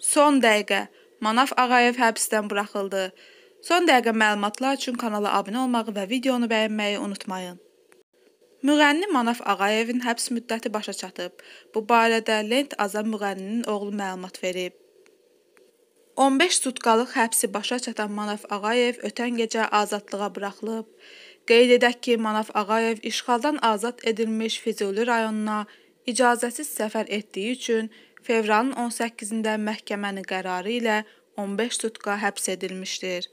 Son dəqiqə. Manaf Ağayev həbsdən buraxıldı. Son dəqiqə məlumatlar üçün kanala abunə olmağı və videonu bəyənməyi unutmayın. Müğənni Manaf Ağayevin həbs müddəti başa çatıb. Bu barədə Lent Azam müğənninin oğlu məlumat verib. 15 sutqalıq həbsi başa çatan Manaf Ağayev ötən gecə azadlığa buraxılıb. Qeyd edək ki, Manaf Ağayev işğaldan azad edilmiş Füzuli rayonuna icazəsiz səfər etdiyi üçün fevralın 18-də məhkəmənin qərarı ilə 15 sutka həbs edilmişdir.